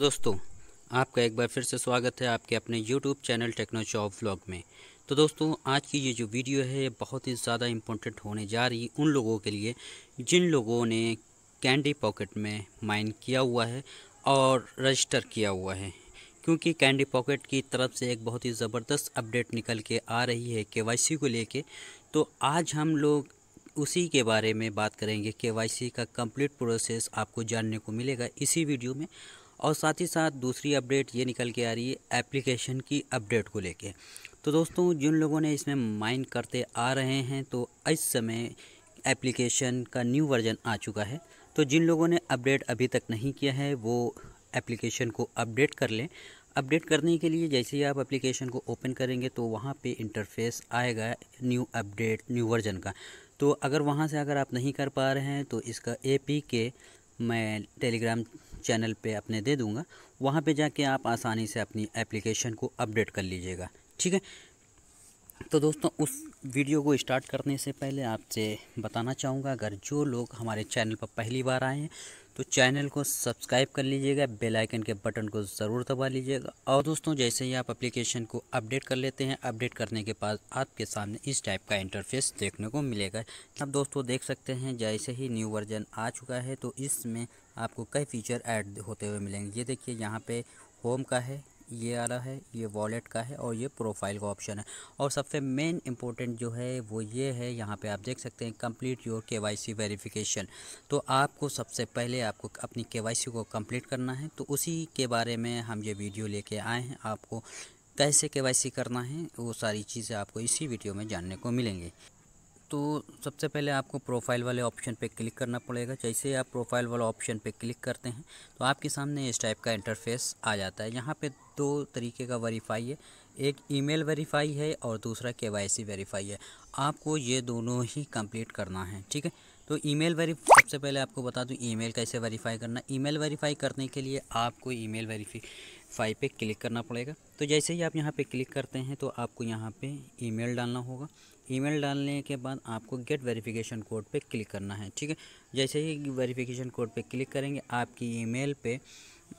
दोस्तों आपका एक बार फिर से स्वागत है आपके अपने YouTube channel techno job vlog में तो दोस्तों आज की ये जो वीडियो है ये बहुत ही ज़्यादा इम्पोर्टेंट होने जा रही उन लोगों के लिए जिन लोगों ने कैंडी पॉकेट में माइन किया हुआ है और रजिस्टर किया हुआ है क्योंकि कैंडी पॉकेट की तरफ से एक बहुत ही ज़बरदस्त अपडेट निकल के आ रही है के को लेके तो आज हम लोग उसी के बारे में बात करेंगे के का कंप्लीट प्रोसेस आपको जानने को मिलेगा इसी वीडियो में और साथ ही साथ दूसरी अपडेट ये निकल के आ रही है एप्लीकेशन की अपडेट को लेके तो दोस्तों जिन लोगों ने इसमें माइन करते आ रहे हैं तो इस समय एप्लीकेशन का न्यू वर्जन आ चुका है तो जिन लोगों ने अपडेट अभी तक नहीं किया है वो एप्लीकेशन को अपडेट कर लें अपडेट करने के लिए जैसे ही आप एप्लीकेशन को ओपन करेंगे तो वहाँ पे इंटरफेस आएगा न्यू अपडेट न्यू वर्जन का तो अगर वहाँ से अगर आप नहीं कर पा रहे हैं तो इसका ए पी के मैं टेलीग्राम चैनल पे अपने दे दूँगा वहाँ पे जाके आप आसानी से अपनी एप्लीकेशन को अपडेट कर लीजिएगा ठीक है तो दोस्तों उस वीडियो को स्टार्ट करने से पहले आपसे बताना चाहूँगा अगर जो लोग हमारे चैनल पर पहली बार आए हैं तो चैनल को सब्सक्राइब कर लीजिएगा बेल आइकन के बटन को ज़रूर दबा लीजिएगा और दोस्तों जैसे ही आप एप्लीकेशन को अपडेट कर लेते हैं अपडेट करने के बाद आपके सामने इस टाइप का इंटरफेस देखने को मिलेगा अब दोस्तों देख सकते हैं जैसे ही न्यू वर्जन आ चुका है तो इसमें आपको कई फीचर ऐड होते हुए मिलेंगे ये देखिए यहाँ पर होम का है ये आ रहा है ये वॉलेट का है और ये प्रोफाइल का ऑप्शन है और सबसे मेन इम्पोर्टेंट जो है वो ये है यहाँ पे आप देख सकते हैं complete your K Y C verification तो आपको सबसे पहले आपको अपनी के वाई सी को कंप्लीट करना है तो उसी के बारे में हम ये वीडियो लेके आए हैं आपको कैसे के वाई सी करना है वो सारी चीज़ें आपको इसी वीडियो में जानने को मिलेंगी तो सबसे पहले आपको प्रोफाइल वाले ऑप्शन पे क्लिक करना पड़ेगा जैसे आप प्रोफाइल वाले ऑप्शन पे क्लिक करते हैं तो आपके सामने इस टाइप का इंटरफेस आ जाता है यहाँ पे दो तरीके का वेरीफाई है एक ईमेल वेरीफाई है और दूसरा के वाई वेरीफाई है आपको ये दोनों ही कंप्लीट करना है ठीक है तो ईमेल वेरी सबसे पहले आपको बता दूँ ईमेल कैसे वेरीफाई करना ईमेल वेरीफाई करने के लिए आपको ईमेल वेरीफाई फाइव पे क्लिक करना पड़ेगा तो जैसे ही आप यहाँ पे क्लिक करते हैं तो आपको यहाँ पे ईमेल डालना होगा ईमेल डालने के बाद आपको गेट वेरिफिकेशन कोड पे क्लिक करना है ठीक है जैसे ही वेरिफिकेशन कोड पे क्लिक करेंगे आपकी ईमेल पे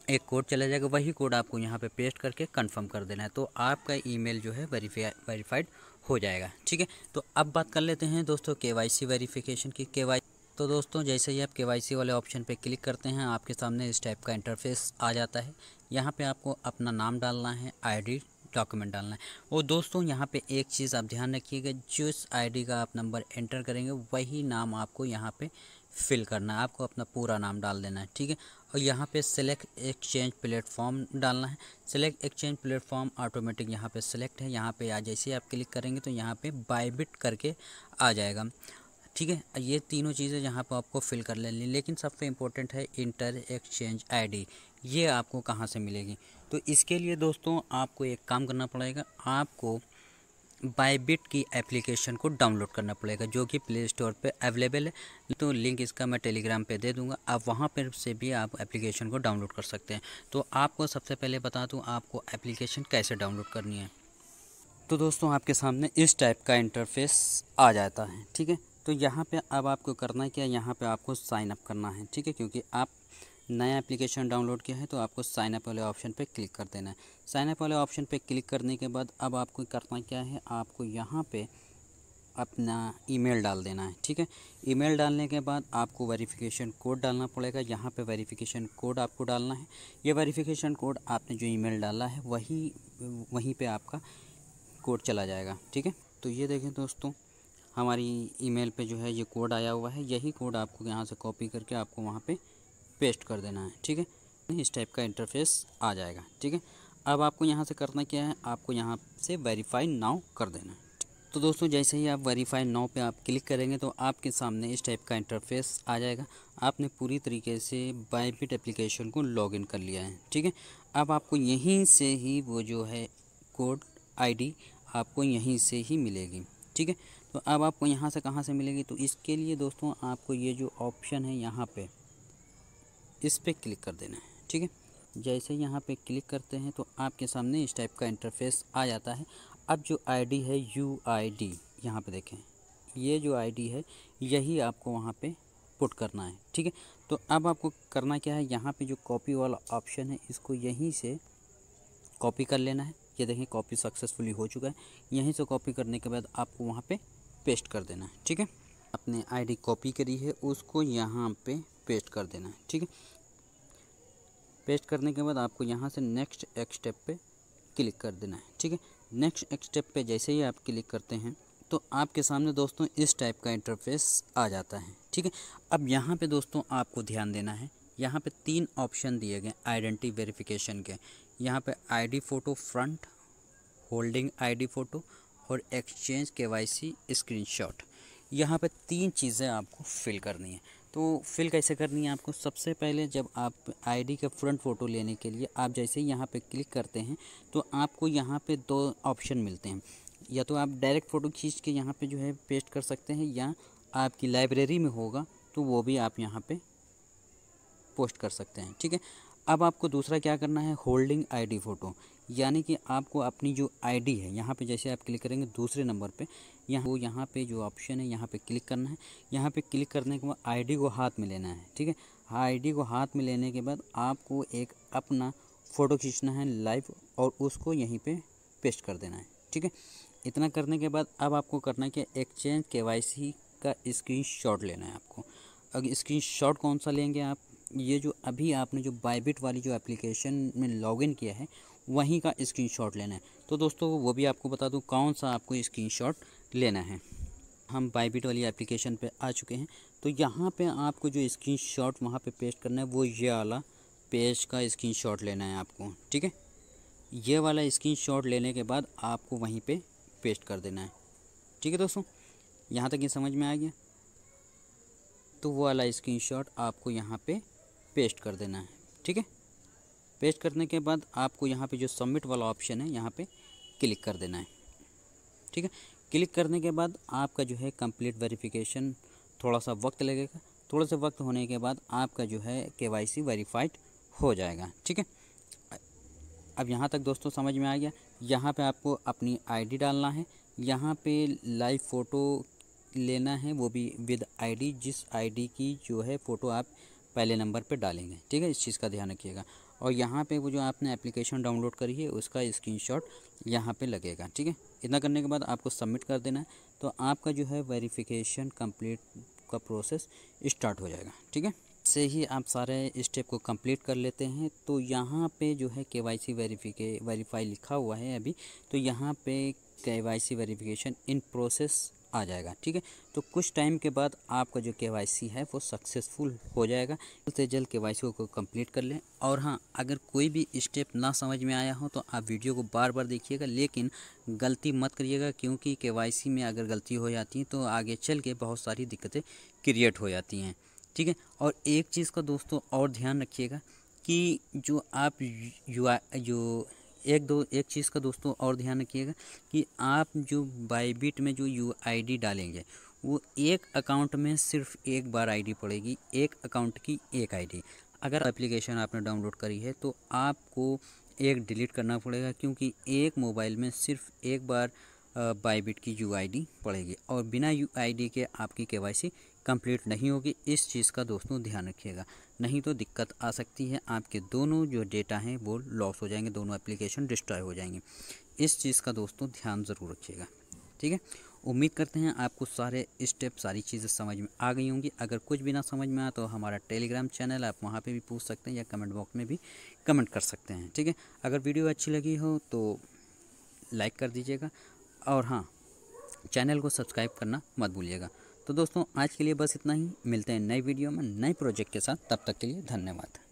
एक कोड चला जाएगा वही कोड आपको यहाँ पे पेस्ट करके कंफर्म कर देना है तो आपका ईमेल जो है वेरीफाइड हो जाएगा ठीक है तो अब बात कर लेते हैं दोस्तों के वाई सी वेरीफिकेशन की के वाई तो दोस्तों जैसे ही आप के वाले ऑप्शन पर क्लिक करते हैं आपके सामने इस टाइप का इंटरफेस आ जाता है यहाँ पे आपको अपना नाम डालना है आईडी डॉक्यूमेंट डालना है और दोस्तों यहाँ पे एक चीज़ आप ध्यान रखिएगा जिस आईडी का आप नंबर एंटर करेंगे वही नाम आपको यहाँ पे फिल करना है आपको अपना पूरा नाम डाल देना है ठीक है और यहाँ पे सेलेक्ट एक्सचेंज प्लेटफॉर्म डालना है सेलेक्ट एक्सचेंज प्लेटफॉर्म ऑटोमेटिक यहाँ पे सेलेक्ट है यहाँ पे आ जैसे आप क्लिक करेंगे तो यहाँ पे बाईबिट करके आ जाएगा ठीक है ये तीनों चीज़ें यहाँ पर आपको फिल कर लेनी लेकिन सबसे इम्पोर्टेंट है इंटर एक्सचेंज आईडी ये आपको कहाँ से मिलेगी तो इसके लिए दोस्तों आपको एक काम करना पड़ेगा आपको बाईबिट की एप्लीकेशन को डाउनलोड करना पड़ेगा जो कि प्ले स्टोर पर अवेलेबल है तो लिंक इसका मैं टेलीग्राम पे दे दूंगा आप वहाँ पर से भी आप एप्लीकेशन को डाउनलोड कर सकते हैं तो आपको सबसे पहले बता दूँ आपको एप्लीकेशन कैसे डाउनलोड करनी है तो दोस्तों आपके सामने इस टाइप का इंटरफेस आ जाता है ठीक है तो यहाँ पे अब आपको करना क्या है यहाँ पे आपको साइन अप करना है ठीक है क्योंकि आप नया एप्लीकेशन डाउनलोड किया है तो आपको साइन अप वाले ऑप्शन पे क्लिक कर देना है साइन अप वाले ऑप्शन पे क्लिक करने के बाद अब आपको करना क्या है आपको यहाँ पे अपना ईमेल डाल देना है ठीक है ईमेल डालने के बाद आपको वेरिफिकेशन कोड डालना पड़ेगा यहाँ पे वेरिफिकेशन कोड आपको डालना है ये वेरिफिकेशन कोड आपने जो ईमेल डाला है वही वहीं पे आपका कोड चला जाएगा ठीक है तो ये देखें दोस्तों हमारी ईमेल पे जो है ये कोड आया हुआ है यही कोड आपको यहाँ से कॉपी करके आपको वहाँ पे पेस्ट कर देना है ठीक है इस टाइप का इंटरफेस आ जाएगा ठीक है अब आपको यहाँ से करना क्या है आपको यहाँ से वेरीफाई नाउ कर देना है तो दोस्तों जैसे ही आप वेरीफाई नाउ पे आप क्लिक करेंगे तो आपके सामने इस टाइप का इंटरफेस आ जाएगा आपने पूरी तरीके से बायपिट एप्लीकेशन को इन कर लिया है ठीक है अब आपको यहीं से ही वो जो है कोड आईडी आपको यहीं से ही मिलेगी ठीक है तो अब आपको यहाँ से कहाँ से मिलेगी तो इसके लिए दोस्तों आपको ये जो ऑप्शन है यहाँ पे इस पर क्लिक कर देना है ठीक है जैसे यहाँ पे क्लिक करते हैं तो आपके सामने इस टाइप का इंटरफेस आ जाता है अब जो आईडी है यू आई डी यहाँ पर देखें ये जो आईडी है यही आपको वहाँ पे पुट करना है ठीक है तो अब आपको करना क्या है यहाँ पे जो कॉपी वाला ऑप्शन है इसको यहीं से कॉपी कर लेना है ये देखें कॉपी सक्सेसफुली हो चुका है यहीं से कॉपी करने के बाद आपको वहाँ पे पेस्ट कर देना है ठीक है अपने आईडी कॉपी करी है उसको यहाँ पे पेस्ट कर देना है ठीक है पेस्ट करने के बाद आपको यहाँ से नेक्स्ट एक स्टेप पे क्लिक कर देना है ठीक है नेक्स्ट एक स्टेप पे जैसे ही आप क्लिक करते हैं तो आपके सामने दोस्तों इस टाइप का इंटरफेस आ जाता है ठीक है अब यहाँ पे दोस्तों आपको ध्यान देना है यहाँ पे तीन ऑप्शन दिए गए आइडेंटी वेरिफिकेशन के यहाँ पे ID photo front holding ID photo और exchange K Y C screenshot यहाँ पर तीन चीज़ें आपको फिल करनी है तो फिल कैसे करनी है आपको सबसे पहले जब आप आईडी का फ्रंट फ़ोटो लेने के लिए आप जैसे यहाँ पे क्लिक करते हैं तो आपको यहाँ पे दो ऑप्शन मिलते हैं या तो आप डायरेक्ट फ़ोटो खींच के यहाँ पे जो है पेस्ट कर सकते हैं या आपकी लाइब्रेरी में होगा तो वो भी आप यहाँ पे पोस्ट कर सकते हैं ठीक है अब आपको दूसरा क्या करना है होल्डिंग आईडी फ़ोटो यानी कि आपको अपनी जो आईडी है यहाँ पे जैसे आप क्लिक करेंगे दूसरे नंबर पे यहाँ वो यहाँ पे जो ऑप्शन है यहाँ पे क्लिक करना है यहाँ पे क्लिक करने के बाद आईडी को हाथ में लेना है ठीक है आईडी को हाथ में लेने के बाद आपको एक अपना फ़ोटो खींचना है लाइव और उसको यहीं पर पे पेस्ट कर देना है ठीक है इतना करने के बाद अब आपको करना है कि एक्सचेंज के का स्क्रीन लेना है आपको अब स्क्रीन कौन सा लेंगे आप ये जो अभी आपने जो बाइबिट वाली जो एप्लीकेशन में लॉगिन किया है वहीं का स्क्रीन लेना है तो दोस्तों वो भी आपको बता दूँ कौन सा आपको स्क्रीन लेना है हम बाइबिट वाली एप्लीकेशन पे आ चुके हैं तो यहाँ पे आपको जो स्क्रीन शॉट वहाँ पर पे पेस्ट करना है वो ये वाला पेज का स्क्रीन शॉट लेना है आपको ठीक है ये वाला स्क्रीन शॉट लेने के बाद आपको वहीं पे पेस्ट कर देना है ठीक है दोस्तों यहाँ तक ये समझ में आ गया तो वो वाला स्क्रीन शॉट आपको यहाँ पे पेस्ट कर देना है ठीक है पेस्ट करने के बाद आपको यहाँ पे जो सबमिट वाला ऑप्शन है यहाँ पे क्लिक कर देना है ठीक है क्लिक करने के बाद आपका जो है कंप्लीट वेरिफिकेशन थोड़ा सा वक्त लगेगा थोड़ा सा वक्त होने के बाद आपका जो है के वाई सी वेरीफाइड हो जाएगा ठीक है अब यहाँ तक दोस्तों समझ में आ गया यहाँ पे आपको अपनी आईडी डालना है यहाँ पे लाइव फ़ोटो लेना है वो भी विद आईडी जिस आईडी की जो है फ़ोटो आप पहले नंबर पे डालेंगे ठीक है इस चीज़ का ध्यान रखिएगा और यहाँ पे वो जो आपने एप्लीकेशन डाउनलोड करी है उसका स्क्रीनशॉट यहाँ पर लगेगा ठीक है इतना करने के बाद आपको सबमिट कर देना है तो आपका जो है वेरीफिकेशन कम्प्लीट का प्रोसेस स्टार्ट हो जाएगा ठीक है से ही आप सारे स्टेप को कंप्लीट कर लेते हैं तो यहाँ पे जो है के वाई सी वेरीफिके वेरीफाई लिखा हुआ है अभी तो यहाँ पे K Y C verification in process आ जाएगा ठीक है तो कुछ टाइम के बाद आपका जो के है वो सक्सेसफुल हो जाएगा जल्द से जल्द के वाई को कंप्लीट कर लें और हाँ अगर कोई भी स्टेप ना समझ में आया हो तो आप वीडियो को बार बार देखिएगा लेकिन गलती मत करिएगा क्योंकि के में अगर गलती हो जाती है तो आगे चल के बहुत सारी दिक्कतें क्रिएट हो जाती हैं ठीक है और एक चीज़ का दोस्तों और ध्यान रखिएगा कि जो आप यू जो एक दो एक चीज़ का दोस्तों और ध्यान रखिएगा कि आप जो बाईबिट में जो यू आई डालेंगे वो एक अकाउंट में सिर्फ एक बार आईडी पड़ेगी एक अकाउंट की एक आईडी अगर एप्लीकेशन आपने डाउनलोड करी है तो आपको एक डिलीट करना पड़ेगा क्योंकि एक मोबाइल में सिर्फ एक बार बाईबिट की यू पड़ेगी और बिना यू के आपकी के कंप्लीट नहीं होगी इस चीज़ का दोस्तों ध्यान रखिएगा नहीं तो दिक्कत आ सकती है आपके दोनों जो डेटा हैं वो लॉस हो जाएंगे दोनों एप्लीकेशन डिस्ट्रॉय हो जाएंगे इस चीज़ का दोस्तों ध्यान ज़रूर रखिएगा ठीक है उम्मीद करते हैं आपको सारे स्टेप सारी चीज़ें समझ में आ गई होंगी अगर कुछ भी ना समझ में आए तो हमारा टेलीग्राम चैनल आप वहाँ पर भी पूछ सकते हैं या कमेंट बॉक्स में भी कमेंट कर सकते हैं ठीक है अगर वीडियो अच्छी लगी हो तो लाइक कर दीजिएगा और हाँ चैनल को सब्सक्राइब करना मत भूलिएगा तो दोस्तों आज के लिए बस इतना ही मिलते हैं नए वीडियो में नए प्रोजेक्ट के साथ तब तक के लिए धन्यवाद